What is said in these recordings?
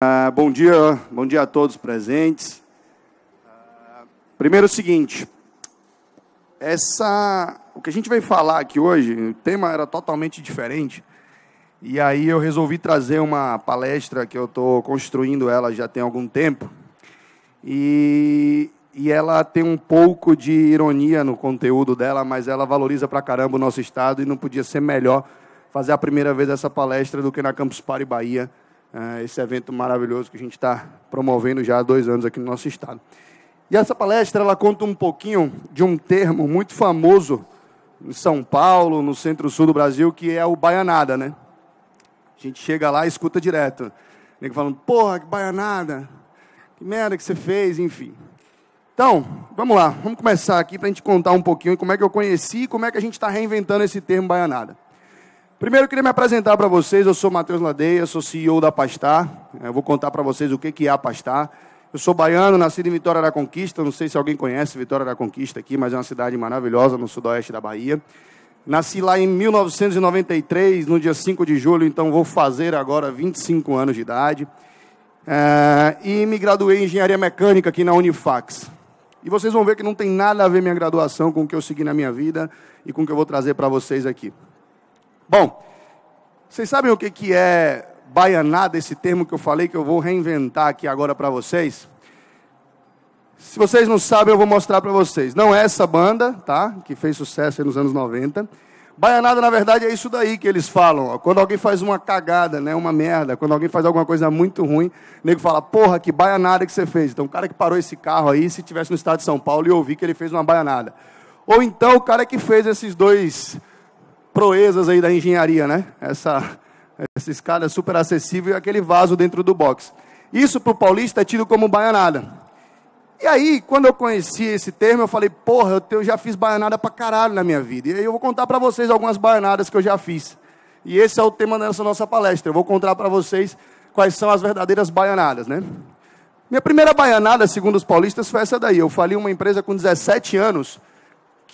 Ah, bom dia, bom dia a todos presentes. Ah, primeiro é o seguinte, essa, o que a gente vai falar aqui hoje, o tema era totalmente diferente, e aí eu resolvi trazer uma palestra que eu estou construindo ela já tem algum tempo, e, e ela tem um pouco de ironia no conteúdo dela, mas ela valoriza pra caramba o nosso estado, e não podia ser melhor fazer a primeira vez essa palestra do que na Campus Party Bahia, é, esse evento maravilhoso que a gente está promovendo já há dois anos aqui no nosso estado. E essa palestra ela conta um pouquinho de um termo muito famoso em São Paulo, no centro-sul do Brasil, que é o baianada, né? A gente chega lá e escuta direto. Nego falando, porra, que baianada, que merda que você fez, enfim. Então, vamos lá, vamos começar aqui para a gente contar um pouquinho como é que eu conheci e como é que a gente está reinventando esse termo baianada. Primeiro eu queria me apresentar para vocês, eu sou Matheus Ladeia, sou CEO da Pastar. Eu vou contar para vocês o que é a Pastar. Eu sou baiano, nascido em Vitória da Conquista, não sei se alguém conhece Vitória da Conquista aqui, mas é uma cidade maravilhosa no sudoeste da Bahia. Nasci lá em 1993, no dia 5 de julho, então vou fazer agora 25 anos de idade. É, e me graduei em engenharia mecânica aqui na Unifax. E vocês vão ver que não tem nada a ver minha graduação com o que eu segui na minha vida e com o que eu vou trazer para vocês aqui. Bom, vocês sabem o que, que é baianada, esse termo que eu falei, que eu vou reinventar aqui agora para vocês? Se vocês não sabem, eu vou mostrar para vocês. Não é essa banda, tá? Que fez sucesso nos anos 90. Baianada, na verdade, é isso daí que eles falam. Ó. Quando alguém faz uma cagada, né, uma merda, quando alguém faz alguma coisa muito ruim, o nego fala, porra, que baianada que você fez. Então, o cara que parou esse carro aí, se tivesse no estado de São Paulo, e ouvir que ele fez uma baianada. Ou então, o cara que fez esses dois proezas aí da engenharia, né? Essa, essa escada é super acessível e aquele vaso dentro do box. Isso para o paulista é tido como baianada. E aí, quando eu conheci esse termo, eu falei, porra, eu já fiz baianada pra caralho na minha vida. E aí eu vou contar para vocês algumas baianadas que eu já fiz. E esse é o tema dessa nossa palestra. Eu vou contar para vocês quais são as verdadeiras baianadas, né? Minha primeira baianada, segundo os paulistas, foi essa daí. Eu falei uma empresa com 17 anos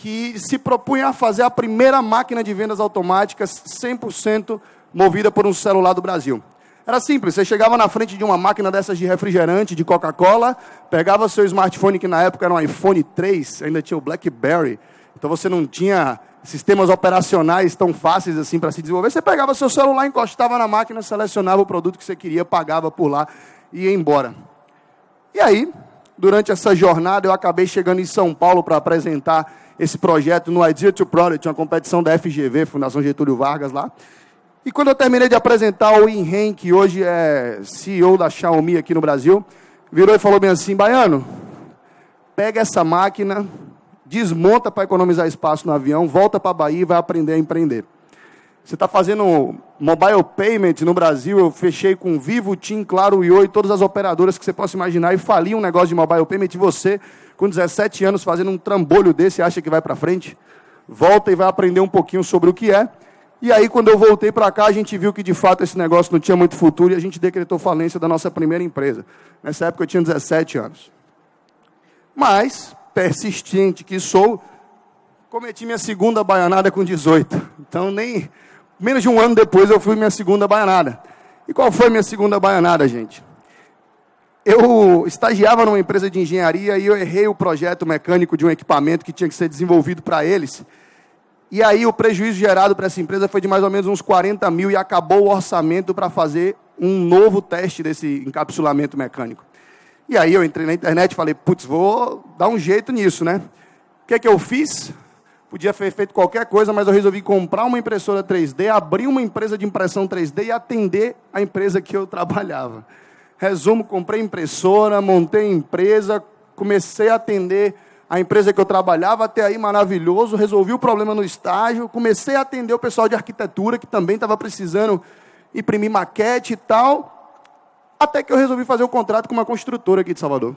que se propunha a fazer a primeira máquina de vendas automáticas 100% movida por um celular do Brasil. Era simples, você chegava na frente de uma máquina dessas de refrigerante, de Coca-Cola, pegava seu smartphone, que na época era um iPhone 3, ainda tinha o BlackBerry, então você não tinha sistemas operacionais tão fáceis assim para se desenvolver. Você pegava seu celular, encostava na máquina, selecionava o produto que você queria, pagava por lá e ia embora. E aí, durante essa jornada, eu acabei chegando em São Paulo para apresentar esse projeto no Idea to Product, uma competição da FGV, Fundação Getúlio Vargas lá. E quando eu terminei de apresentar o Inhen, que hoje é CEO da Xiaomi aqui no Brasil, virou e falou bem assim, Baiano, pega essa máquina, desmonta para economizar espaço no avião, volta para a Bahia e vai aprender a empreender. Você está fazendo mobile payment no Brasil, eu fechei com Vivo, Tim, Claro, Oi, todas as operadoras que você possa imaginar e fali um negócio de mobile payment e você, com 17 anos, fazendo um trambolho desse, acha que vai para frente? Volta e vai aprender um pouquinho sobre o que é. E aí, quando eu voltei para cá, a gente viu que de fato esse negócio não tinha muito futuro e a gente decretou falência da nossa primeira empresa. Nessa época eu tinha 17 anos. Mas, persistente que sou, cometi minha segunda baianada com 18. Então, nem, Menos de um ano depois eu fui minha segunda baianada. E qual foi minha segunda baianada, gente? Eu estagiava numa empresa de engenharia e eu errei o projeto mecânico de um equipamento que tinha que ser desenvolvido para eles. E aí o prejuízo gerado para essa empresa foi de mais ou menos uns 40 mil e acabou o orçamento para fazer um novo teste desse encapsulamento mecânico. E aí eu entrei na internet e falei, putz, vou dar um jeito nisso, né? O que é que eu fiz? podia ter feito qualquer coisa, mas eu resolvi comprar uma impressora 3D, abrir uma empresa de impressão 3D e atender a empresa que eu trabalhava. Resumo, comprei impressora, montei empresa, comecei a atender a empresa que eu trabalhava, até aí maravilhoso, resolvi o problema no estágio, comecei a atender o pessoal de arquitetura que também estava precisando imprimir maquete e tal, até que eu resolvi fazer o um contrato com uma construtora aqui de Salvador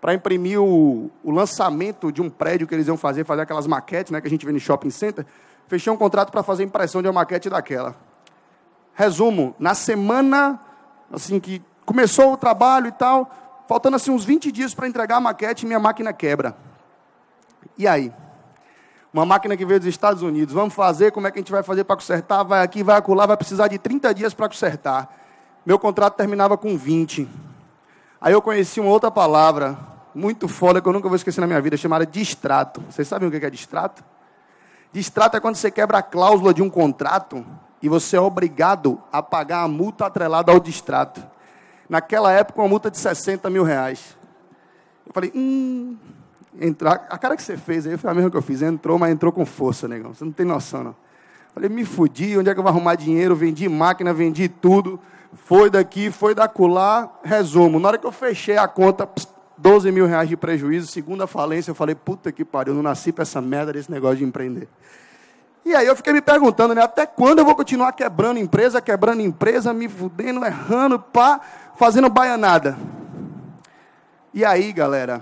para imprimir o, o, lançamento de um prédio que eles iam fazer, fazer aquelas maquetes né, que a gente vê no shopping center. Fechei um contrato para fazer impressão de uma maquete daquela. Resumo, na semana assim que começou o trabalho e tal, faltando assim uns 20 dias para entregar a maquete, minha máquina quebra. E aí? Uma máquina que veio dos Estados Unidos. Vamos fazer, como é que a gente vai fazer para consertar? Vai aqui, vai acolá, vai precisar de 30 dias para consertar. Meu contrato terminava com 20. Aí eu conheci uma outra palavra, muito foda que eu nunca vou esquecer na minha vida, chamada distrato. Vocês sabem o que é, é distrato? Distrato é quando você quebra a cláusula de um contrato e você é obrigado a pagar a multa atrelada ao distrato. Naquela época, uma multa de 60 mil reais. Eu falei, hum. Entrar, a cara que você fez aí foi a mesma que eu fiz. Entrou, mas entrou com força, negão. Você não tem noção, não. Falei, me fudi, onde é que eu vou arrumar dinheiro? Vendi máquina, vendi tudo. Foi daqui, foi da colar. Resumo, na hora que eu fechei a conta, pss, 12 mil reais de prejuízo, segunda falência. Eu falei, puta que pariu, eu não nasci para essa merda desse negócio de empreender. E aí eu fiquei me perguntando, né? Até quando eu vou continuar quebrando empresa, quebrando empresa, me fudendo, errando, pá, fazendo baianada? E aí, galera,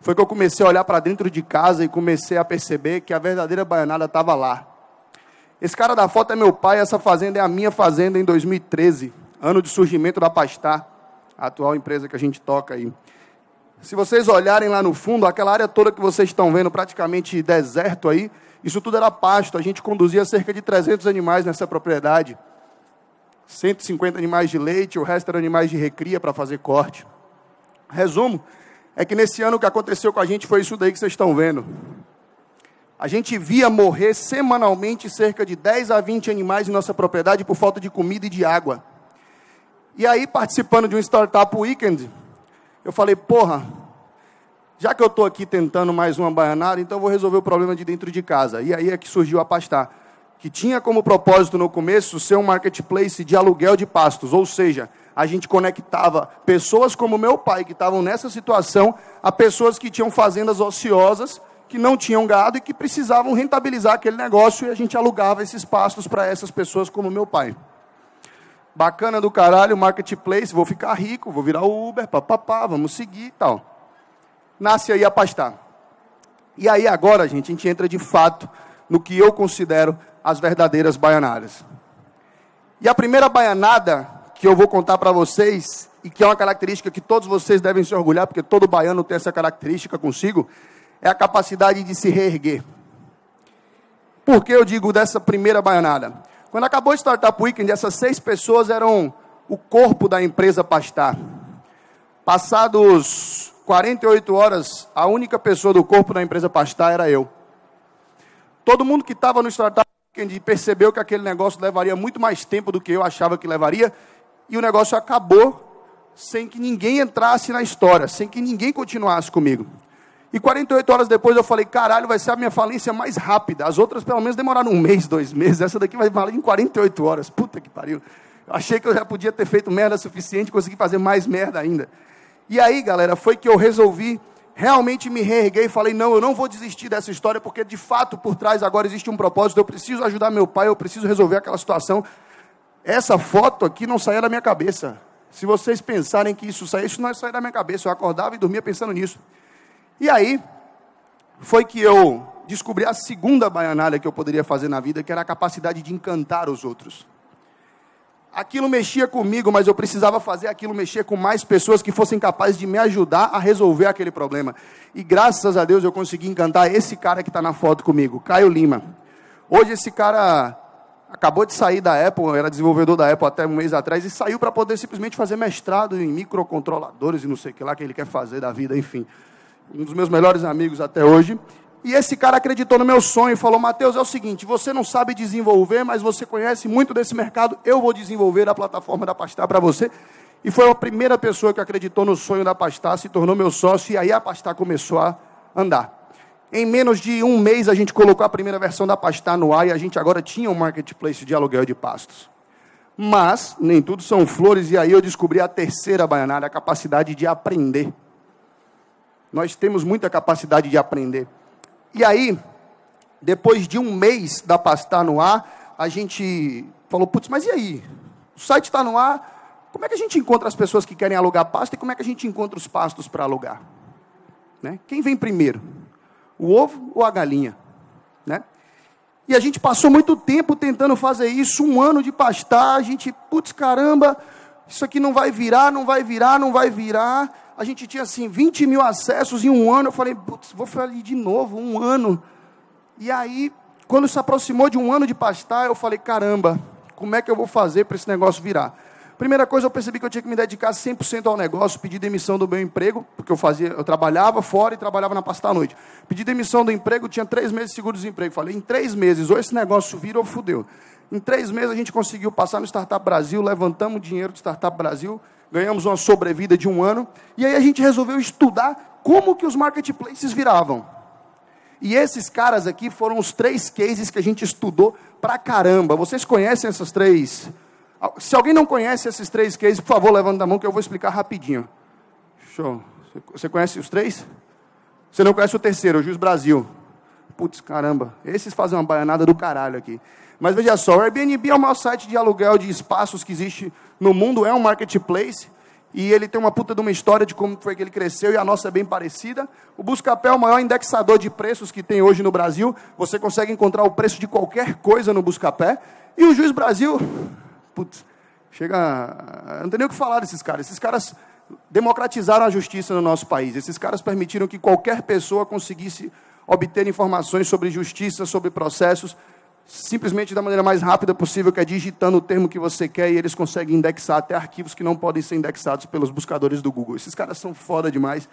foi que eu comecei a olhar para dentro de casa e comecei a perceber que a verdadeira baianada estava lá. Esse cara da foto é meu pai, essa fazenda é a minha fazenda em 2013, ano de surgimento da Pastar, a atual empresa que a gente toca aí. Se vocês olharem lá no fundo, aquela área toda que vocês estão vendo, praticamente deserto aí, isso tudo era pasto. A gente conduzia cerca de 300 animais nessa propriedade. 150 animais de leite, o resto eram animais de recria para fazer corte. Resumo, é que nesse ano o que aconteceu com a gente foi isso daí que vocês estão vendo. A gente via morrer semanalmente cerca de 10 a 20 animais em nossa propriedade por falta de comida e de água. E aí, participando de um Startup Weekend, eu falei, porra, já que eu estou aqui tentando mais uma baianada, então eu vou resolver o problema de dentro de casa. E aí é que surgiu a Pastar, que tinha como propósito no começo ser um marketplace de aluguel de pastos, ou seja, a gente conectava pessoas como meu pai, que estavam nessa situação, a pessoas que tinham fazendas ociosas, que não tinham gado e que precisavam rentabilizar aquele negócio, e a gente alugava esses pastos para essas pessoas como meu pai bacana do caralho, marketplace, vou ficar rico, vou virar Uber, papapá, vamos seguir e tal. Nasce aí a pastar. E aí agora, gente, a gente entra de fato no que eu considero as verdadeiras baianadas. E a primeira baianada que eu vou contar para vocês, e que é uma característica que todos vocês devem se orgulhar, porque todo baiano tem essa característica consigo, é a capacidade de se reerguer. Por que eu digo dessa primeira baianada? Quando acabou o Startup Weekend, essas seis pessoas eram o corpo da empresa Pastar. Passados 48 horas, a única pessoa do corpo da empresa Pastar era eu. Todo mundo que estava no Startup Weekend percebeu que aquele negócio levaria muito mais tempo do que eu achava que levaria, e o negócio acabou sem que ninguém entrasse na história, sem que ninguém continuasse comigo. E 48 horas depois eu falei, caralho, vai ser a minha falência mais rápida. As outras pelo menos demoraram um mês, dois meses. Essa daqui vai valer em 48 horas. Puta que pariu. Achei que eu já podia ter feito merda suficiente, consegui fazer mais merda ainda. E aí, galera, foi que eu resolvi, realmente me reerguei e falei: não, eu não vou desistir dessa história, porque de fato por trás agora existe um propósito. Eu preciso ajudar meu pai, eu preciso resolver aquela situação. Essa foto aqui não saía da minha cabeça. Se vocês pensarem que isso saía, isso não saía da minha cabeça. Eu acordava e dormia pensando nisso. E aí, foi que eu descobri a segunda baianada que eu poderia fazer na vida, que era a capacidade de encantar os outros. Aquilo mexia comigo, mas eu precisava fazer aquilo mexer com mais pessoas que fossem capazes de me ajudar a resolver aquele problema. E graças a Deus eu consegui encantar esse cara que está na foto comigo, Caio Lima. Hoje esse cara acabou de sair da Apple, era desenvolvedor da Apple até um mês atrás, e saiu para poder simplesmente fazer mestrado em microcontroladores e não sei o que lá que ele quer fazer da vida, enfim um dos meus melhores amigos até hoje. E esse cara acreditou no meu sonho e falou: Mateus, é o seguinte, você não sabe desenvolver, mas você conhece muito desse mercado, eu vou desenvolver a plataforma da Pastar para você. E foi a primeira pessoa que acreditou no sonho da Pastar, se tornou meu sócio, e aí a Pastar começou a andar. Em menos de um mês, a gente colocou a primeira versão da Pastar no ar e a gente agora tinha um marketplace de aluguel de pastos. Mas, nem tudo são flores, e aí eu descobri a terceira baianada, a capacidade de aprender. Nós temos muita capacidade de aprender. E aí, depois de um mês da Pastar no ar, a gente falou, putz, mas e aí? O site está no ar, como é que a gente encontra as pessoas que querem alugar pasta e como é que a gente encontra os pastos para alugar? Né? Quem vem primeiro? O ovo ou a galinha? Né? E a gente passou muito tempo tentando fazer isso, um ano de pastar, a gente, putz, caramba, isso aqui não vai virar, não vai virar, não vai virar a gente tinha assim 20 mil acessos em um ano. Eu falei, putz, vou falir de novo, um ano. E aí, quando se aproximou de um ano de pastar, eu falei, caramba, como é que eu vou fazer para esse negócio virar? Primeira coisa, eu percebi que eu tinha que me dedicar 100% ao negócio, pedir demissão do meu emprego, porque eu fazia, eu trabalhava fora e trabalhava na pasta à noite. Pedi demissão do emprego, tinha três meses de seguro-desemprego. Falei, em três meses, ou esse negócio vira ou fudeu. Em três meses a gente conseguiu passar no Startup Brasil, levantamos dinheiro do Startup Brasil, ganhamos uma sobrevida de um ano, e aí a gente resolveu estudar como que os marketplaces viravam. E esses caras aqui foram os três cases que a gente estudou pra caramba. Vocês conhecem essas três? Se alguém não conhece esses três cases, por favor, levanta a mão que eu vou explicar rapidinho. Show. Você conhece os três? Você não conhece o terceiro, o Juiz Brasil. Putz, caramba, esses fazem uma baianada do caralho aqui. Mas veja só, o Airbnb é o maior site de aluguel de espaços que existe no mundo, é um marketplace, e ele tem uma puta de uma história de como foi que ele cresceu, e a nossa é bem parecida. O Buscapé é o maior indexador de preços que tem hoje no Brasil, você consegue encontrar o preço de qualquer coisa no Buscapé. E o Juiz Brasil, putz, chega, não tem nem o que falar desses caras, esses caras democratizaram a justiça no nosso país, esses caras permitiram que qualquer pessoa conseguisse obter informações sobre justiça, sobre processos, simplesmente da maneira mais rápida possível, que é digitando o termo que você quer e eles conseguem indexar até arquivos que não podem ser indexados pelos buscadores do Google. Esses caras são foda demais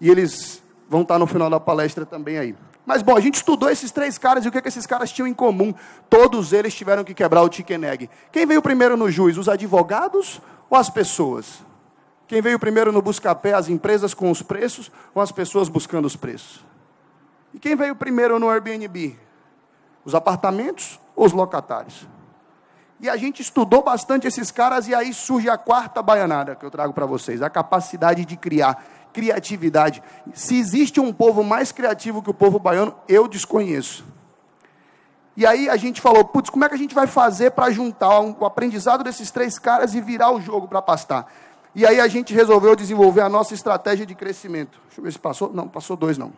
e eles vão estar no final da palestra também aí. Mas bom, a gente estudou esses três caras e o que, é que esses caras tinham em comum? Todos eles tiveram que quebrar o chicken egg. Quem veio primeiro no juiz, os advogados ou as pessoas? Quem veio primeiro no busca-pé, as empresas com os preços ou as pessoas buscando os preços? E quem veio primeiro no Airbnb? Os apartamentos ou os locatários? E a gente estudou bastante esses caras e aí surge a quarta baianada que eu trago para vocês, a capacidade de criar, criatividade. Se existe um povo mais criativo que o povo baiano, eu desconheço. E aí a gente falou, putz, como é que a gente vai fazer para juntar um, o aprendizado desses três caras e virar o jogo para pastar? E aí a gente resolveu desenvolver a nossa estratégia de crescimento. Deixa eu ver se passou. Não, passou dois não.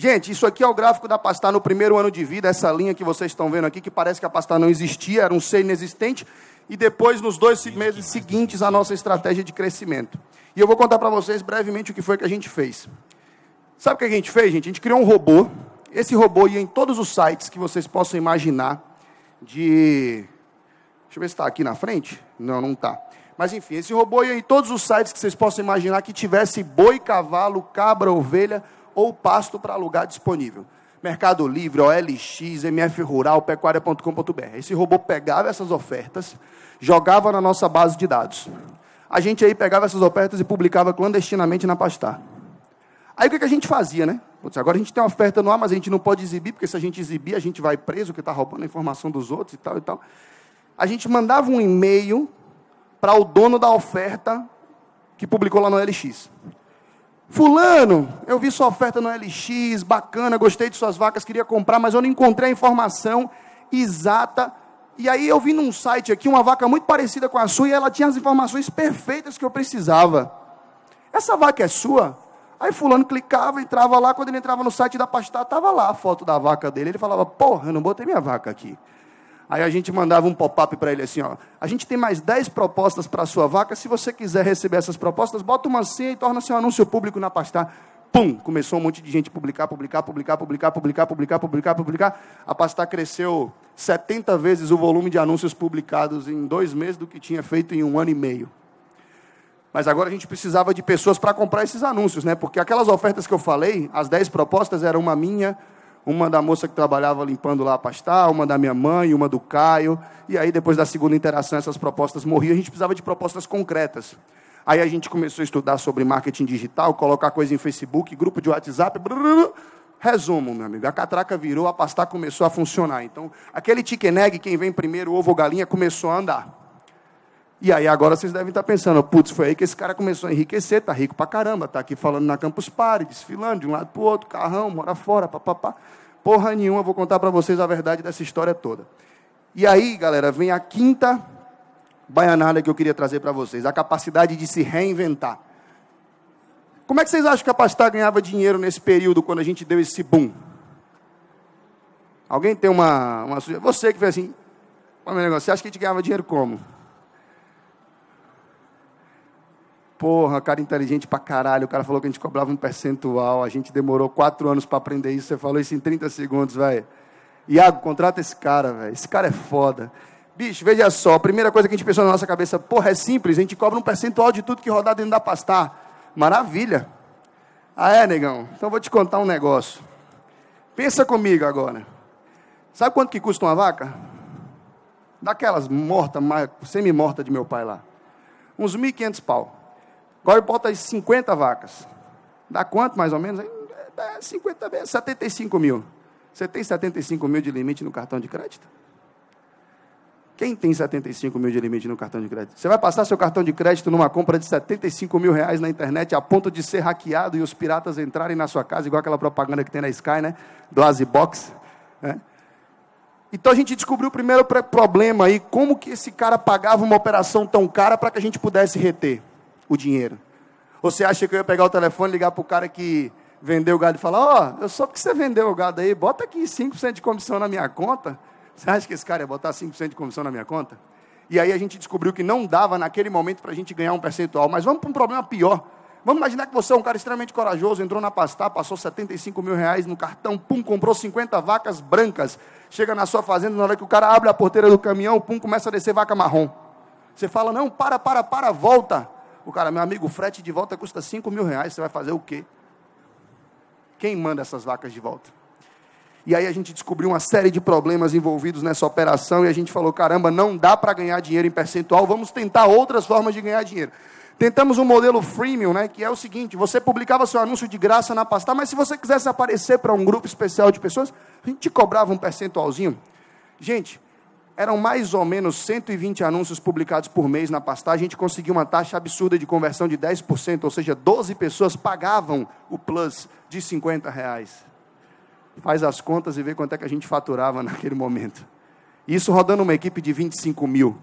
Gente, isso aqui é o gráfico da Pastar no primeiro ano de vida, essa linha que vocês estão vendo aqui, que parece que a Pastar não existia, era um ser inexistente, e depois, nos dois meses seguintes, a nossa estratégia de crescimento. E eu vou contar para vocês brevemente o que foi que a gente fez. Sabe o que a gente fez, gente? A gente criou um robô. Esse robô ia em todos os sites que vocês possam imaginar de... Deixa eu ver se está aqui na frente. Não, não está. Mas enfim, esse robô ia em todos os sites que vocês possam imaginar que tivesse boi, cavalo, cabra, ovelha ou pasto para alugar disponível. Mercado Livre, OLX, MF Rural, pecuária.com.br. Esse robô pegava essas ofertas, jogava na nossa base de dados. A gente aí pegava essas ofertas e publicava clandestinamente na Pastar. Aí o que, a gente fazia, né? Putz, agora a gente tem uma oferta no ar, mas a gente não pode exibir, porque se a gente exibir, a gente vai preso, que está roubando a informação dos outros e tal e tal. A gente mandava um e-mail para o dono da oferta que publicou lá no LX. Fulano, eu vi sua oferta no LX, bacana, gostei de suas vacas, queria comprar, mas eu não encontrei a informação exata. E aí eu vi num site aqui uma vaca muito parecida com a sua e ela tinha as informações perfeitas que eu precisava. Essa vaca é sua? Aí fulano clicava, entrava lá, quando ele entrava no site da Pastar, estava lá a foto da vaca dele. Ele falava, porra, eu não botei minha vaca aqui. Aí a gente mandava um pop-up para ele assim, ó. A gente tem mais 10 propostas para a sua vaca. Se você quiser receber essas propostas, bota uma senha assim e torna seu anúncio público na pastar. Pum! Começou um monte de gente publicar, publicar, publicar, publicar, publicar, publicar, publicar, publicar. A pastar cresceu 70 vezes o volume de anúncios publicados em dois meses do que tinha feito em um ano e meio. Mas agora a gente precisava de pessoas para comprar esses anúncios, né? Porque aquelas ofertas que eu falei, as 10 propostas eram uma minha, uma da moça que trabalhava limpando lá a pastar, uma da minha mãe, uma do Caio. E aí, depois da segunda interação, essas propostas morriam. A gente precisava de propostas concretas. Aí a gente começou a estudar sobre marketing digital, colocar coisa em Facebook, grupo de WhatsApp. Brrr, Resumo, meu amigo, a catraca virou, a pastar começou a funcionar. Então, aquele chicken egg, quem vem primeiro, ovo ou galinha, começou a andar. E aí agora vocês devem estar pensando, putz, foi aí que esse cara começou a enriquecer, tá rico pra caramba, tá aqui falando na Campus Party, desfilando de um lado pro outro, carrão, mora fora, papapá. Porra nenhuma, vou contar para vocês a verdade dessa história toda. E aí, galera, vem a quinta baianada que eu queria trazer para vocês, a capacidade de se reinventar. Como é que vocês acham que a Pastar ganhava dinheiro nesse período, quando a gente deu esse boom? Alguém tem uma, uma sugestão? Você que fez assim, negócio, você acha que a gente ganhava dinheiro como? Porra, cara inteligente pra caralho. O cara falou que a gente cobrava um percentual. A gente demorou quatro anos para aprender isso. Você falou isso em 30 segundos, velho. Iago, contrata esse cara, velho. Esse cara é foda. Bicho, veja só. A primeira coisa que a gente pensou na nossa cabeça, porra, é simples. A gente cobra um percentual de tudo que rodar dentro da pastar. Maravilha. Ah, é, negão? Então vou te contar um negócio. Pensa comigo agora. Sabe quanto que custa uma vaca? Daquelas morta, semi-morta de meu pai lá. Uns 1.500 pau. Agora bota aí 50 vacas. Dá quanto mais ou menos? Dá 50 vezes, 75 mil. Você tem 75 mil de limite no cartão de crédito? Quem tem 75 mil de limite no cartão de crédito? Você vai passar seu cartão de crédito numa compra de 75 mil reais na internet a ponto de ser hackeado e os piratas entrarem na sua casa, igual aquela propaganda que tem na Sky, né? Do Azibox. Né? Então a gente descobriu o primeiro problema aí, como que esse cara pagava uma operação tão cara para que a gente pudesse reter o dinheiro. você acha que eu ia pegar o telefone, ligar para o cara que vendeu o gado e falar: Ó, oh, eu soube que você vendeu o gado aí, bota aqui 5% de comissão na minha conta. Você acha que esse cara ia botar 5% de comissão na minha conta? E aí a gente descobriu que não dava naquele momento para a gente ganhar um percentual. Mas vamos para um problema pior. Vamos imaginar que você é um cara extremamente corajoso, entrou na Pastar, passou 75 mil reais no cartão, pum, comprou 50 vacas brancas. Chega na sua fazenda, na hora que o cara abre a porteira do caminhão, pum, começa a descer vaca marrom. Você fala, não, para, para, para, volta. O cara, meu amigo, o frete de volta custa 5 mil reais, você vai fazer o quê? Quem manda essas vacas de volta? E aí a gente descobriu uma série de problemas envolvidos nessa operação e a gente falou: caramba, não dá para ganhar dinheiro em percentual, vamos tentar outras formas de ganhar dinheiro. Tentamos um modelo freemium, né, que é o seguinte: você publicava seu anúncio de graça na pasta, mas se você quisesse aparecer para um grupo especial de pessoas, a gente te cobrava um percentualzinho. Gente, eram mais ou menos 120 anúncios publicados por mês na pastagem, a gente conseguiu uma taxa absurda de conversão de 10%, ou seja, 12 pessoas pagavam o plus de 50 reais. Faz as contas e vê quanto é que a gente faturava naquele momento. Isso rodando uma equipe de 25 mil.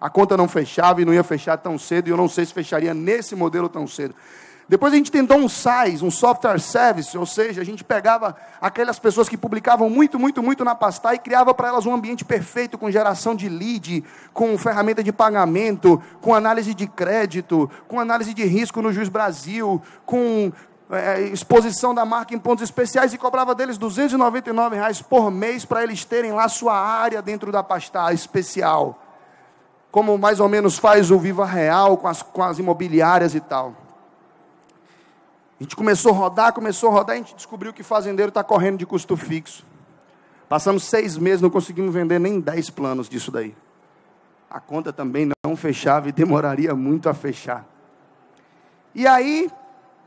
A conta não fechava e não ia fechar tão cedo, e eu não sei se fecharia nesse modelo tão cedo. Depois a gente tentou um SAIS, um Software Service, ou seja, a gente pegava aquelas pessoas que publicavam muito, muito, muito na pasta e criava para elas um ambiente perfeito com geração de lead, com ferramenta de pagamento, com análise de crédito, com análise de risco no Juiz Brasil, com é, exposição da marca em pontos especiais e cobrava deles 299 reais por mês para eles terem lá sua área dentro da pasta especial. Como mais ou menos faz o Viva Real com as, com as imobiliárias e tal. A gente começou a rodar, começou a rodar, a gente descobriu que fazendeiro está correndo de custo fixo. Passamos seis meses, não conseguimos vender nem dez planos disso daí. A conta também não fechava e demoraria muito a fechar. E aí,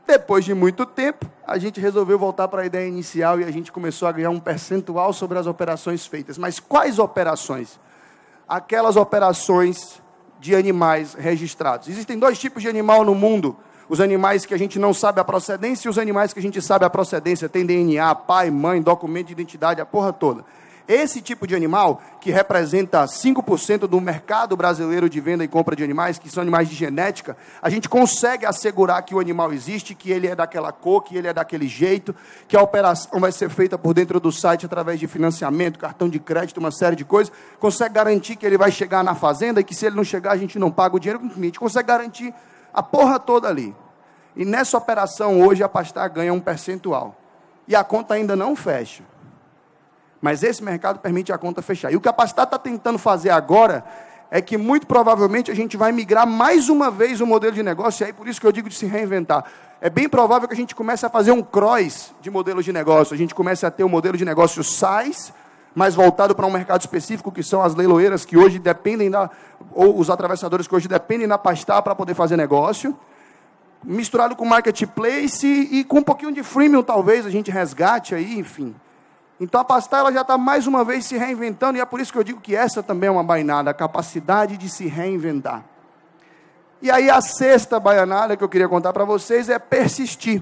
depois de muito tempo, a gente resolveu voltar para a ideia inicial e a gente começou a ganhar um percentual sobre as operações feitas. Mas quais operações? Aquelas operações de animais registrados. Existem dois tipos de animal no mundo os animais que a gente não sabe a procedência e os animais que a gente sabe a procedência, tem DNA, pai, mãe, documento de identidade, a porra toda. Esse tipo de animal, que representa 5% do mercado brasileiro de venda e compra de animais, que são animais de genética, a gente consegue assegurar que o animal existe, que ele é daquela cor, que ele é daquele jeito, que a operação vai ser feita por dentro do site através de financiamento, cartão de crédito, uma série de coisas. Consegue garantir que ele vai chegar na fazenda e que se ele não chegar, a gente não paga o dinheiro com o cliente. Consegue garantir a porra toda ali. E nessa operação hoje a Pastar ganha um percentual. E a conta ainda não fecha. Mas esse mercado permite a conta fechar. E o que a Pastar está tentando fazer agora é que muito provavelmente a gente vai migrar mais uma vez o modelo de negócio, e aí por isso que eu digo de se reinventar. É bem provável que a gente comece a fazer um cross de modelos de negócio, a gente comece a ter um modelo de negócio SaaS mais voltado para um mercado específico, que são as leiloeiras que hoje dependem da. ou os atravessadores que hoje dependem da Pastar para poder fazer negócio. Misturado com marketplace e, e com um pouquinho de freemium, talvez a gente resgate aí, enfim. Então a Pastar ela já está mais uma vez se reinventando, e é por isso que eu digo que essa também é uma bainada, a capacidade de se reinventar. E aí a sexta baianada que eu queria contar para vocês é persistir.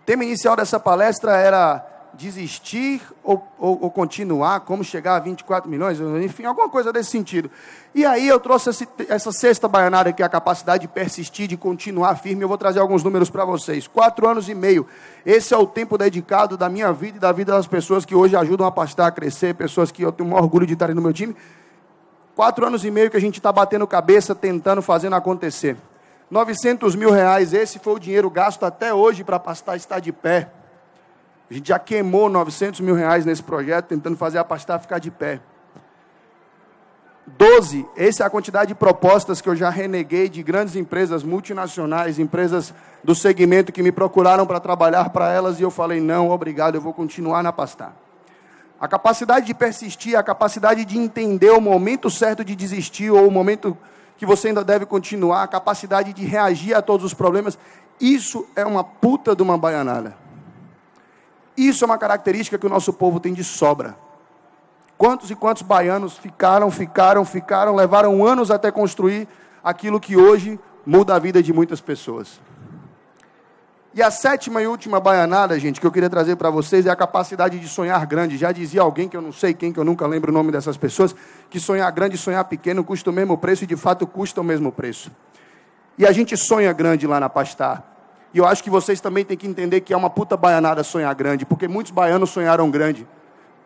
O tema inicial dessa palestra era desistir ou, ou, ou, continuar, como chegar a 24 milhões, enfim, alguma coisa desse sentido. E aí eu trouxe esse, essa sexta baianada que é a capacidade de persistir, de continuar firme. Eu vou trazer alguns números para vocês. Quatro anos e meio. Esse é o tempo dedicado da minha vida e da vida das pessoas que hoje ajudam a pastar a crescer, pessoas que eu tenho um orgulho de estarem no meu time. Quatro anos e meio que a gente está batendo cabeça, tentando, fazendo acontecer. 900 mil reais, esse foi o dinheiro gasto até hoje para pastar estar de pé. A gente já queimou 900 mil reais nesse projeto, tentando fazer a pastar ficar de pé. 12, essa é a quantidade de propostas que eu já reneguei de grandes empresas multinacionais, empresas do segmento que me procuraram para trabalhar para elas e eu falei: não, obrigado, eu vou continuar na pastar. A capacidade de persistir, a capacidade de entender o momento certo de desistir ou o momento que você ainda deve continuar, a capacidade de reagir a todos os problemas, isso é uma puta de uma baianada. Isso é uma característica que o nosso povo tem de sobra. Quantos e quantos baianos ficaram, ficaram, ficaram, levaram anos até construir aquilo que hoje muda a vida de muitas pessoas. E a sétima e última baianada, gente, que eu queria trazer para vocês é a capacidade de sonhar grande. Já dizia alguém que eu não sei quem, que eu nunca lembro o nome dessas pessoas, que sonhar grande e sonhar pequeno custa o mesmo preço e de fato custa o mesmo preço. E a gente sonha grande lá na Pastar. E eu acho que vocês também têm que entender que é uma puta baianada sonhar grande, porque muitos baianos sonharam grande.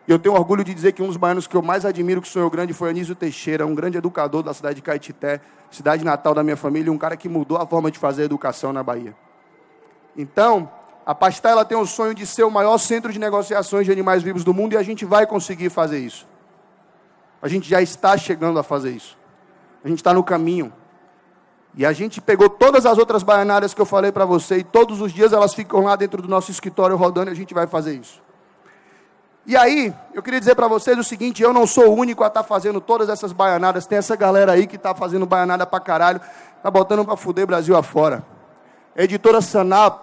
E eu tenho orgulho de dizer que um dos baianos que eu mais admiro que sonhou grande foi Anísio Teixeira, um grande educador da cidade de Caetité, cidade natal da minha família, um cara que mudou a forma de fazer educação na Bahia. Então, a Pastar ela tem o sonho de ser o maior centro de negociações de animais vivos do mundo e a gente vai conseguir fazer isso. A gente já está chegando a fazer isso. A gente está no caminho. E a gente pegou todas as outras baianárias que eu falei para você, e todos os dias elas ficam lá dentro do nosso escritório rodando, e a gente vai fazer isso. E aí, eu queria dizer para vocês o seguinte: eu não sou o único a estar tá fazendo todas essas baianadas. Tem essa galera aí que está fazendo baianada para caralho, está botando para fuder Brasil afora. Editora Saná,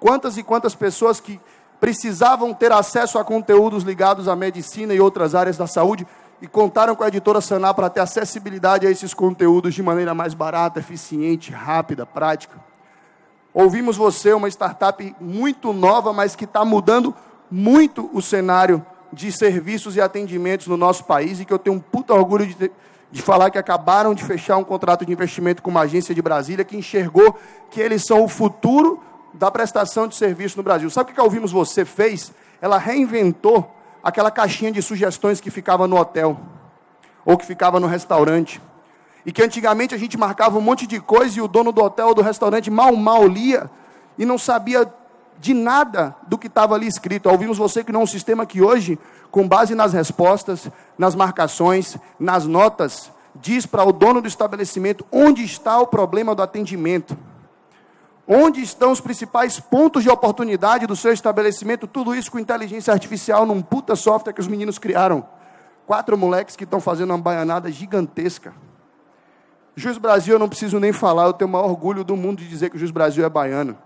quantas e quantas pessoas que precisavam ter acesso a conteúdos ligados à medicina e outras áreas da saúde e contaram com a editora Sanar para ter acessibilidade a esses conteúdos de maneira mais barata, eficiente, rápida, prática. Ouvimos você, uma startup muito nova, mas que está mudando muito o cenário de serviços e atendimentos no nosso país e que eu tenho um puta orgulho de, ter, de falar que acabaram de fechar um contrato de investimento com uma agência de Brasília que enxergou que eles são o futuro da prestação de serviço no Brasil. Sabe o que a Ouvimos Você fez? Ela reinventou aquela caixinha de sugestões que ficava no hotel ou que ficava no restaurante. E que antigamente a gente marcava um monte de coisa e o dono do hotel ou do restaurante mal mal lia e não sabia de nada do que estava ali escrito. Ouvimos você que não é um sistema que hoje, com base nas respostas, nas marcações, nas notas, diz para o dono do estabelecimento onde está o problema do atendimento. Onde estão os principais pontos de oportunidade do seu estabelecimento? Tudo isso com inteligência artificial num puta software que os meninos criaram. Quatro moleques que estão fazendo uma baianada gigantesca. Juiz Brasil, eu não preciso nem falar, eu tenho o maior orgulho do mundo de dizer que o Juiz Brasil é baiano.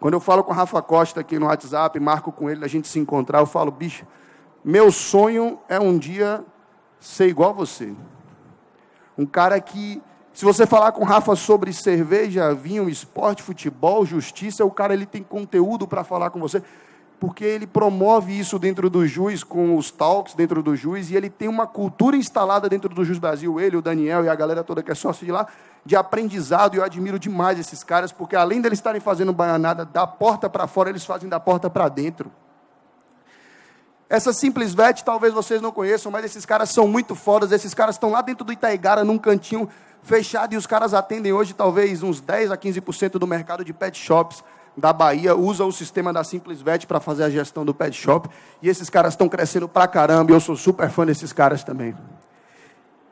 Quando eu falo com o Rafa Costa aqui no WhatsApp, marco com ele, a gente se encontrar, eu falo, bicho, meu sonho é um dia ser igual a você. Um cara que se você falar com Rafa sobre cerveja, vinho, esporte, futebol, justiça, o cara ele tem conteúdo para falar com você, porque ele promove isso dentro do Juiz com os talks dentro do Juiz e ele tem uma cultura instalada dentro do Juiz Brasil, ele, o Daniel e a galera toda que é sócio de lá, de aprendizado, e eu admiro demais esses caras, porque além deles estarem fazendo bananada da porta para fora, eles fazem da porta para dentro. Essa simples vet, talvez vocês não conheçam, mas esses caras são muito fodas. Esses caras estão lá dentro do Itaigara, num cantinho, fechado e os caras atendem hoje talvez uns 10 a 15% do mercado de pet shops da Bahia, usa o sistema da Vet para fazer a gestão do pet shop, e esses caras estão crescendo pra caramba, e eu sou super fã desses caras também.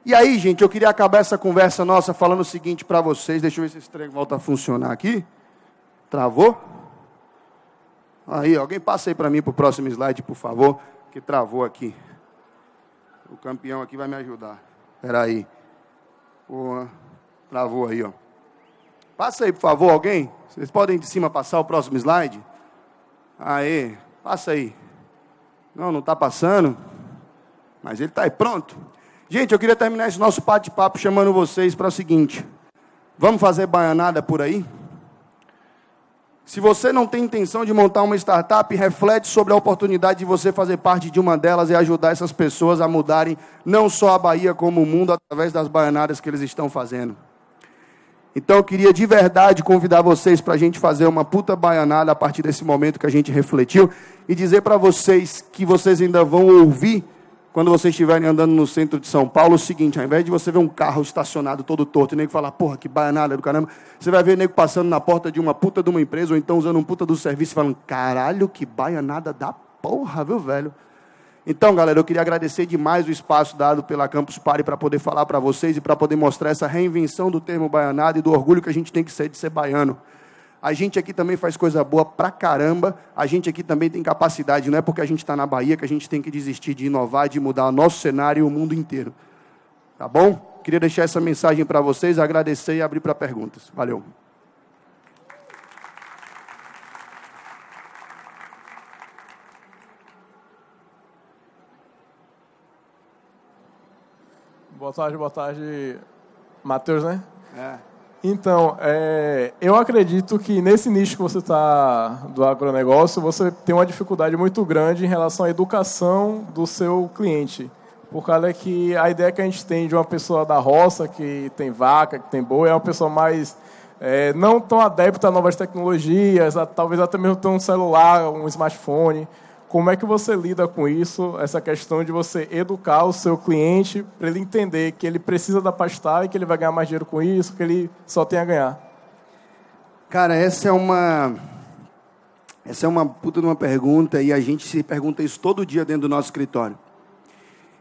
E aí, gente, eu queria acabar essa conversa nossa falando o seguinte para vocês, deixa eu ver se esse trem volta a funcionar aqui. Travou? Aí, alguém passa aí para mim pro próximo slide, por favor, que travou aqui. O campeão aqui vai me ajudar. Espera aí. Boa. Travou aí, ó. Passa aí, por favor, alguém. Vocês podem de cima passar o próximo slide? Aê, passa aí. Não, não está passando. Mas ele está aí, pronto. Gente, eu queria terminar esse nosso bate-papo chamando vocês para o seguinte. Vamos fazer baianada por aí? Se você não tem intenção de montar uma startup, reflete sobre a oportunidade de você fazer parte de uma delas e ajudar essas pessoas a mudarem não só a Bahia, como o mundo, através das baianadas que eles estão fazendo. Então eu queria de verdade convidar vocês para a gente fazer uma puta baianada a partir desse momento que a gente refletiu e dizer para vocês que vocês ainda vão ouvir quando vocês estiverem andando no centro de São Paulo, é o seguinte: ao invés de você ver um carro estacionado todo torto e nego falar, porra, que baianada do caramba, você vai ver nego passando na porta de uma puta de uma empresa ou então usando um puta do serviço falando, caralho, que baianada da porra, viu, velho? Então, galera, eu queria agradecer demais o espaço dado pela Campus Party para poder falar para vocês e para poder mostrar essa reinvenção do termo baianada e do orgulho que a gente tem que ser de ser baiano. A gente aqui também faz coisa boa pra caramba. A gente aqui também tem capacidade. Não é porque a gente está na Bahia que a gente tem que desistir de inovar, de mudar o nosso cenário e o mundo inteiro. Tá bom? Queria deixar essa mensagem para vocês, agradecer e abrir para perguntas. Valeu. Boa tarde, boa tarde. Matheus, né? É. Então, é, eu acredito que nesse nicho que você está do agronegócio, você tem uma dificuldade muito grande em relação à educação do seu cliente. Por causa que a ideia que a gente tem de uma pessoa da roça, que tem vaca, que tem boi, é uma pessoa mais é, não tão adepta a novas tecnologias, a, talvez até mesmo ter um celular, um smartphone. Como é que você lida com isso, essa questão de você educar o seu cliente para ele entender que ele precisa da pastel e que ele vai ganhar mais dinheiro com isso, que ele só tem a ganhar? Cara, essa é uma essa é uma puta de uma pergunta e a gente se pergunta isso todo dia dentro do nosso escritório.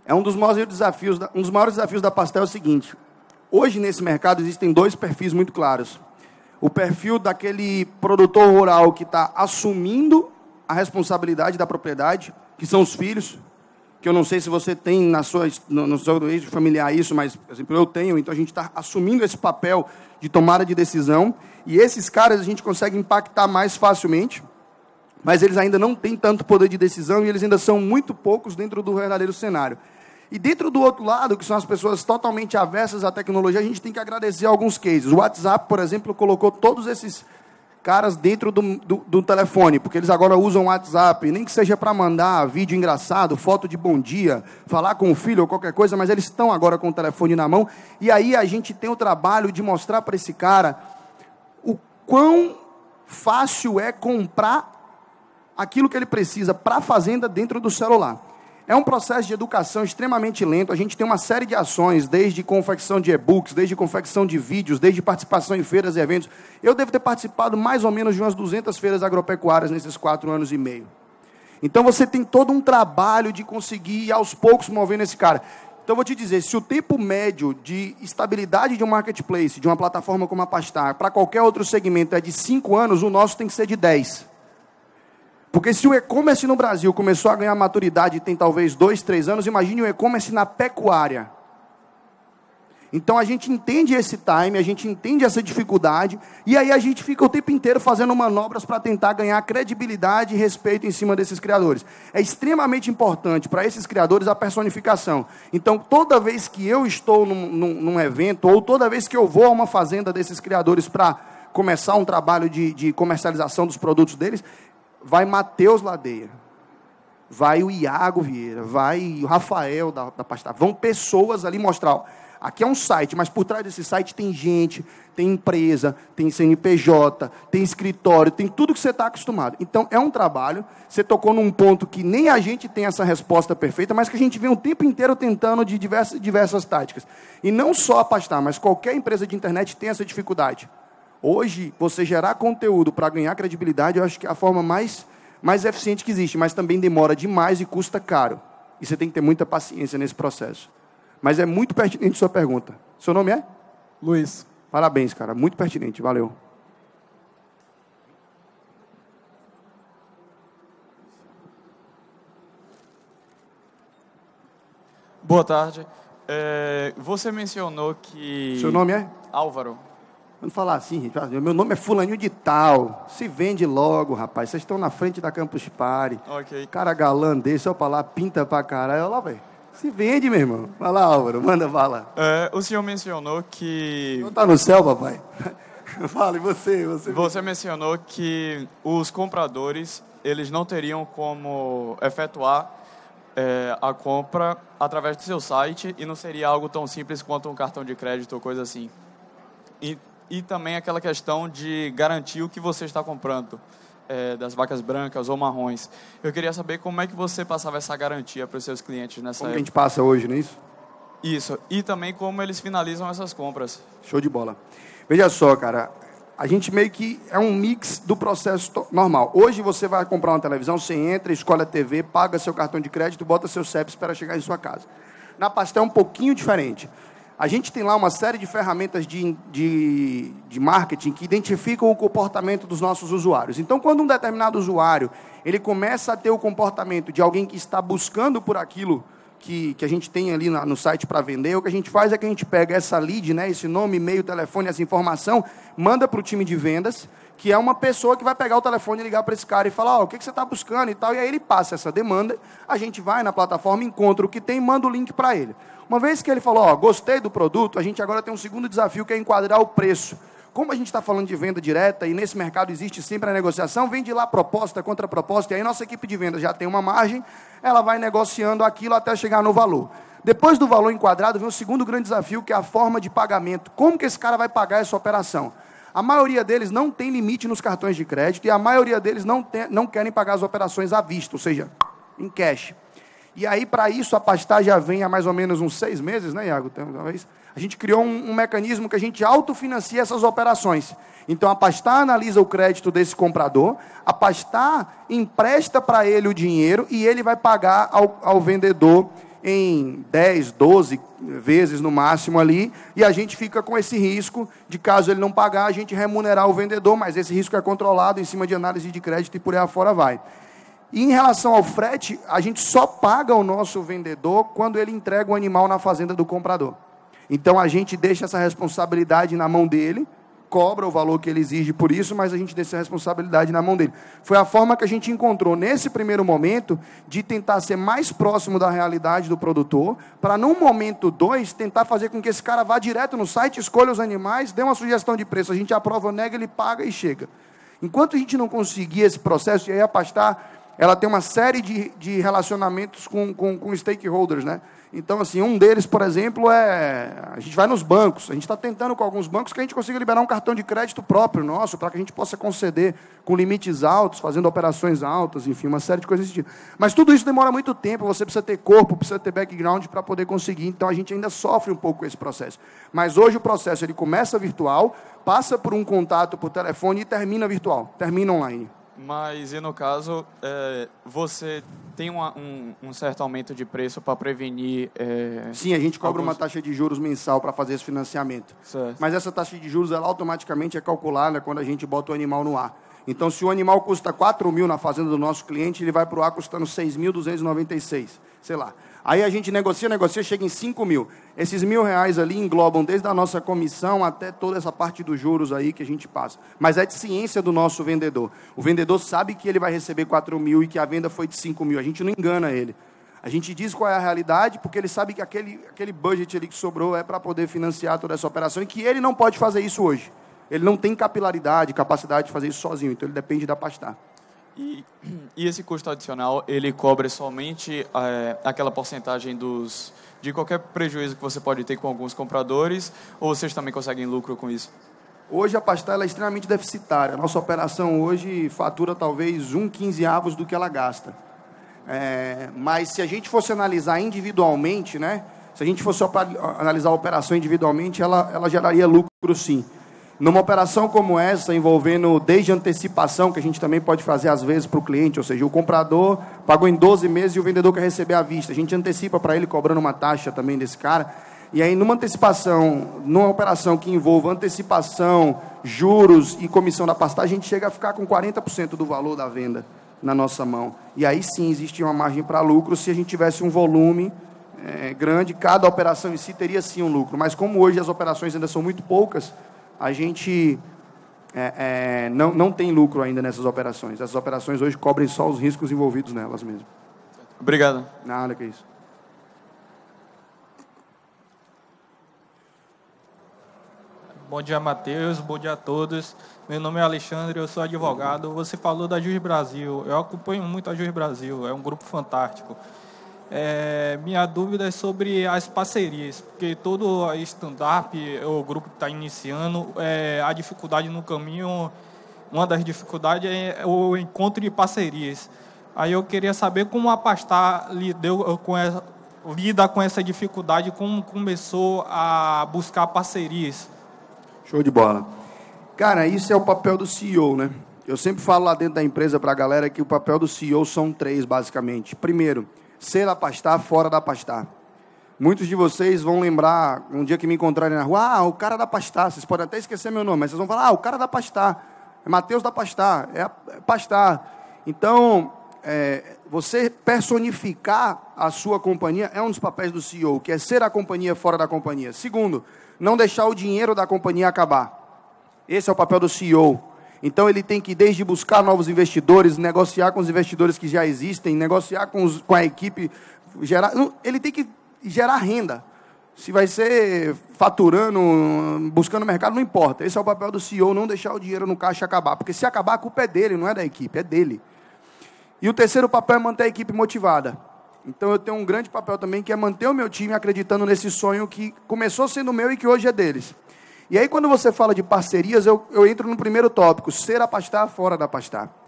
É um dos maiores desafios, um dos maiores desafios da Pastel é o seguinte: hoje nesse mercado existem dois perfis muito claros. O perfil daquele produtor rural que está assumindo a responsabilidade da propriedade, que são os filhos, que eu não sei se você tem na sua, no, no seu eixo familiar isso, mas, por exemplo, eu tenho, então a gente está assumindo esse papel de tomada de decisão, e esses caras a gente consegue impactar mais facilmente, mas eles ainda não têm tanto poder de decisão e eles ainda são muito poucos dentro do verdadeiro cenário. E dentro do outro lado, que são as pessoas totalmente aversas à tecnologia, a gente tem que agradecer alguns cases. O WhatsApp, por exemplo, colocou todos esses caras dentro do, do, do telefone, porque eles agora usam WhatsApp, nem que seja para mandar vídeo engraçado, foto de bom dia, falar com o filho ou qualquer coisa, mas eles estão agora com o telefone na mão. E aí a gente tem o trabalho de mostrar para esse cara o quão fácil é comprar aquilo que ele precisa para a fazenda dentro do celular. É um processo de educação extremamente lento. A gente tem uma série de ações, desde confecção de e-books, desde confecção de vídeos, desde participação em feiras e eventos. Eu devo ter participado mais ou menos de umas 200 feiras agropecuárias nesses quatro anos e meio. Então você tem todo um trabalho de conseguir ir aos poucos movendo esse cara. Então vou te dizer, se o tempo médio de estabilidade de um marketplace, de uma plataforma como a Pastar, para qualquer outro segmento é de 5 anos, o nosso tem que ser de 10. Porque se o e-commerce no Brasil começou a ganhar maturidade tem talvez dois, três anos, imagine o e-commerce na pecuária. Então a gente entende esse time, a gente entende essa dificuldade, e aí a gente fica o tempo inteiro fazendo manobras para tentar ganhar credibilidade e respeito em cima desses criadores. É extremamente importante para esses criadores a personificação. Então, toda vez que eu estou num, num, num, evento, ou toda vez que eu vou a uma fazenda desses criadores para começar um trabalho de, de comercialização dos produtos deles, vai Mateus Ladeia, vai o Iago Vieira, vai o Rafael da, da pastar. Vão pessoas ali mostrar. Ó, aqui é um site, mas por trás desse site tem gente, tem empresa, tem CNPJ, tem escritório, tem tudo que você está acostumado. Então é um trabalho. Você tocou num ponto que nem a gente tem essa resposta perfeita, mas que a gente vem o tempo inteiro tentando de diversas, diversas táticas. E não só a Pastar, mas qualquer empresa de internet tem essa dificuldade. Hoje, você gerar conteúdo para ganhar credibilidade, eu acho que é a forma mais, mais eficiente que existe, mas também demora demais e custa caro. E você tem que ter muita paciência nesse processo. Mas é muito pertinente sua pergunta. Seu nome é? Luiz. Parabéns, cara. Muito pertinente. Valeu. Boa tarde. É, você mencionou que. Seu nome é? Álvaro. Quando falar assim, gente, assim, meu nome é fulaninho de tal, se vende logo, rapaz. Vocês estão na frente da Campus Party. Ok. Cara galã desse, olha pra lá, pinta pra caralho. Olha lá, velho. Se vende, meu irmão. Vai lá, Álvaro, manda bala. É, o senhor mencionou que... Não tá no céu, papai? Fala, e você? Você, você mencionou que os compradores, eles não teriam como efetuar é, a compra através do seu site e não seria algo tão simples quanto um cartão de crédito ou coisa assim. E e também aquela questão de garantir o que você está comprando, é, das vacas brancas ou marrons. Eu queria saber como é que você passava essa garantia para os seus clientes nessa como época. a gente passa hoje, não é isso? Isso. E também como eles finalizam essas compras. Show de bola. Veja só, cara. A gente meio que é um mix do processo normal. Hoje você vai comprar uma televisão, você entra, escolhe a TV, paga seu cartão de crédito, bota seu CEPS para chegar em sua casa. Na pastel é um pouquinho diferente. A gente tem lá uma série de ferramentas de, de, de, marketing que identificam o comportamento dos nossos usuários. Então, quando um determinado usuário ele começa a ter o comportamento de alguém que está buscando por aquilo que, que a gente tem ali na, no site para vender, o que a gente faz é que a gente pega essa lead, né, esse nome, e-mail, telefone, essa informação, manda para o time de vendas, que é uma pessoa que vai pegar o telefone e ligar para esse cara e falar, ó, oh, o que, que você está buscando e tal, e aí ele passa essa demanda, a gente vai na plataforma, encontra o que tem, manda o link para ele. Uma vez que ele falou, ó, gostei do produto, a gente agora tem um segundo desafio que é enquadrar o preço. Como a gente está falando de venda direta e nesse mercado existe sempre a negociação, vem de lá proposta contra proposta, e aí nossa equipe de venda já tem uma margem, ela vai negociando aquilo até chegar no valor. Depois do valor enquadrado, vem o segundo grande desafio, que é a forma de pagamento. Como que esse cara vai pagar essa operação? A maioria deles não tem limite nos cartões de crédito e a maioria deles não, tem, não querem pagar as operações à vista, ou seja, em cash. E aí, para isso, a pastagem já vem há mais ou menos uns seis meses, né, Iago? Talvez. A gente criou um, um mecanismo que a gente autofinancia essas operações. Então, a Pastar analisa o crédito desse comprador, a Pastar empresta para ele o dinheiro e ele vai pagar ao, ao vendedor em 10, 12 vezes no máximo ali, e a gente fica com esse risco de caso ele não pagar, a gente remunerar o vendedor, mas esse risco é controlado em cima de análise de crédito e por aí afora vai. E em relação ao frete, a gente só paga o nosso vendedor quando ele entrega o animal na fazenda do comprador. Então a gente deixa essa responsabilidade na mão dele, cobra o valor que ele exige por isso, mas a gente deixa a responsabilidade na mão dele. Foi a forma que a gente encontrou nesse primeiro momento de tentar ser mais próximo da realidade do produtor, para num momento dois tentar fazer com que esse cara vá direto no site, escolha os animais, dê uma sugestão de preço, a gente aprova, nega, ele paga e chega. Enquanto a gente não conseguir esse processo, e aí a pastar ela tem uma série de, de relacionamentos com, com, com stakeholders, né? Então, assim, um deles, por exemplo, é. A gente vai nos bancos. A gente está tentando com alguns bancos que a gente consiga liberar um cartão de crédito próprio nosso, para que a gente possa conceder com limites altos, fazendo operações altas, enfim, uma série de coisas desse tipo. Mas tudo isso demora muito tempo, você precisa ter corpo, precisa ter background para poder conseguir. Então a gente ainda sofre um pouco com esse processo. Mas hoje o processo ele começa virtual, passa por um contato por telefone e termina virtual, termina online. Mas e no caso, é, você tem uma, um, um, certo aumento de preço para prevenir. É, Sim, a gente cobra alguns... uma taxa de juros mensal para fazer esse financiamento. Certo. Mas essa taxa de juros ela automaticamente é calculada quando a gente bota o animal no ar. Então, se o animal custa 4 mil na fazenda do nosso cliente, ele vai para o ar custando 6.296, sei lá. Aí a gente negocia, negocia, chega em 5 mil. Esses mil reais ali englobam desde a nossa comissão até toda essa parte dos juros aí que a gente passa. Mas é de ciência do nosso vendedor. O vendedor sabe que ele vai receber 4 mil e que a venda foi de 5 mil. A gente não engana ele. A gente diz qual é a realidade porque ele sabe que aquele, aquele budget ali que sobrou é para poder financiar toda essa operação e que ele não pode fazer isso hoje. Ele não tem capilaridade, capacidade de fazer isso sozinho. Então ele depende da Pastar. E, e, esse custo adicional ele cobre somente é, aquela porcentagem dos de qualquer prejuízo que você pode ter com alguns compradores ou vocês também conseguem lucro com isso? Hoje a Pastel é extremamente deficitária. Nossa operação hoje fatura talvez um avos do que ela gasta. É, mas se a gente fosse analisar individualmente, né? Se a gente fosse analisar a operação individualmente, ela, ela geraria lucro sim. Numa operação como essa, envolvendo desde antecipação, que a gente também pode fazer às vezes para o cliente, ou seja, o comprador pagou em 12 meses e o vendedor quer receber à vista. A gente antecipa para ele cobrando uma taxa também desse cara. E aí, numa antecipação, numa operação que envolva antecipação, juros e comissão da pastagem, a gente chega a ficar com 40% do valor da venda na nossa mão. E aí sim existe uma margem para lucro se a gente tivesse um volume é, grande, cada operação em si teria sim um lucro. Mas como hoje as operações ainda são muito poucas, a gente é, é, não, não tem lucro ainda nessas operações. Essas operações hoje cobrem só os riscos envolvidos nelas mesmo. Obrigado. Nada que isso. Bom dia, Matheus. Bom dia a todos. Meu nome é Alexandre, eu sou advogado. Você falou da Jus Brasil. Eu acompanho muito a Jus Brasil, é um grupo fantástico. É, minha dúvida é sobre as parcerias, porque todo stand-up, o grupo que está iniciando, é, a dificuldade no caminho, uma das dificuldades é o encontro de parcerias. Aí eu queria saber como a Pastar lidou eh, com essa, lida com essa dificuldade, como começou a buscar parcerias. Show de bola. Cara, isso é o papel do CEO, né? Eu sempre falo lá dentro da empresa para a galera que o papel do CEO são três, basicamente. Primeiro, ser a pastar fora da pastar. Muitos de vocês vão lembrar, um dia que me encontrarem na rua, ah, o cara da pastar, vocês podem até esquecer meu nome, mas vocês vão falar, ah, o cara da pastar, é Mateus da pastar, é, é pastar. Então, é, você personificar a sua companhia é um dos papéis do CEO, que é ser a companhia fora da companhia. Segundo, não deixar o dinheiro da companhia acabar. Esse é o papel do CEO. Então ele tem que, desde buscar novos investidores, negociar com os investidores que já existem, negociar com, os, com a equipe, gerar, ele tem que gerar renda. Se vai ser faturando, buscando mercado, não importa. Esse é o papel do CEO, não deixar o dinheiro no caixa acabar. Porque se acabar, a culpa é dele, não é da equipe, é dele. E o terceiro papel é manter a equipe motivada. Então eu tenho um grande papel também, que é manter o meu time acreditando nesse sonho que começou sendo meu e que hoje é deles. E aí, quando você fala de parcerias, eu, eu entro no primeiro tópico: ser a pastar fora da pastar.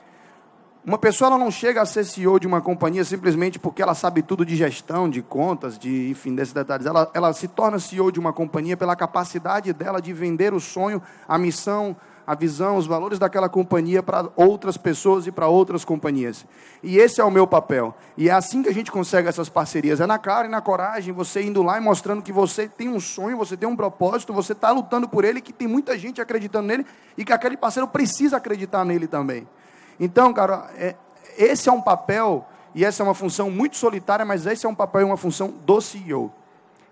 Uma pessoa ela não chega a ser CEO de uma companhia simplesmente porque ela sabe tudo de gestão, de contas, de enfim, desses detalhes. Ela, ela se torna CEO de uma companhia pela capacidade dela de vender o sonho, a missão, a visão, os valores daquela companhia para outras pessoas e para outras companhias. E esse é o meu papel. E é assim que a gente consegue essas parcerias. É na cara e na coragem, você indo lá e mostrando que você tem um sonho, você tem um propósito, você está lutando por ele, que tem muita gente acreditando nele e que aquele parceiro precisa acreditar nele também. Então, cara, é, esse é um papel e essa é uma função muito solitária, mas esse é um papel e uma função do CEO.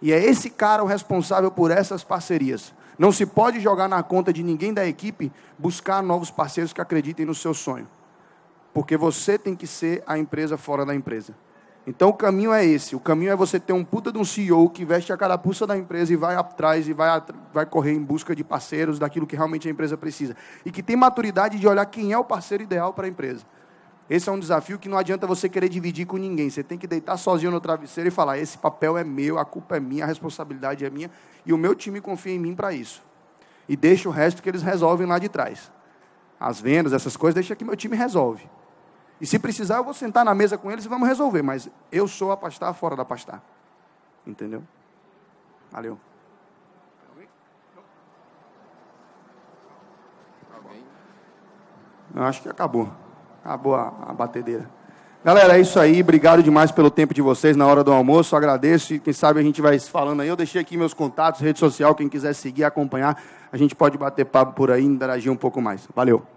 E é esse cara o responsável por essas parcerias. Não se pode jogar na conta de ninguém da equipe buscar novos parceiros que acreditem no seu sonho. Porque você tem que ser a empresa fora da empresa. Então o caminho é esse. O caminho é você ter um puta de um CEO que veste a carapuça da empresa e vai atrás e vai, vai correr em busca de parceiros, daquilo que realmente a empresa precisa. E que tem maturidade de olhar quem é o parceiro ideal para a empresa. Esse é um desafio que não adianta você querer dividir com ninguém. Você tem que deitar sozinho no travesseiro e falar: esse papel é meu, a culpa é minha, a responsabilidade é minha, e o meu time confia em mim para isso. E deixa o resto que eles resolvem lá de trás. As vendas, essas coisas, deixa que meu time resolve. E se precisar, eu vou sentar na mesa com eles e vamos resolver, mas eu sou a pastar fora da pastar. Entendeu? Valeu. Eu acho que acabou. Acabou ah, a, a batedeira. Galera, é isso aí. Obrigado demais pelo tempo de vocês na hora do almoço. Agradeço e quem sabe a gente vai se falando aí. Eu deixei aqui meus contatos, rede social, quem quiser seguir, acompanhar, a gente pode bater papo por aí, interagir um pouco mais. Valeu.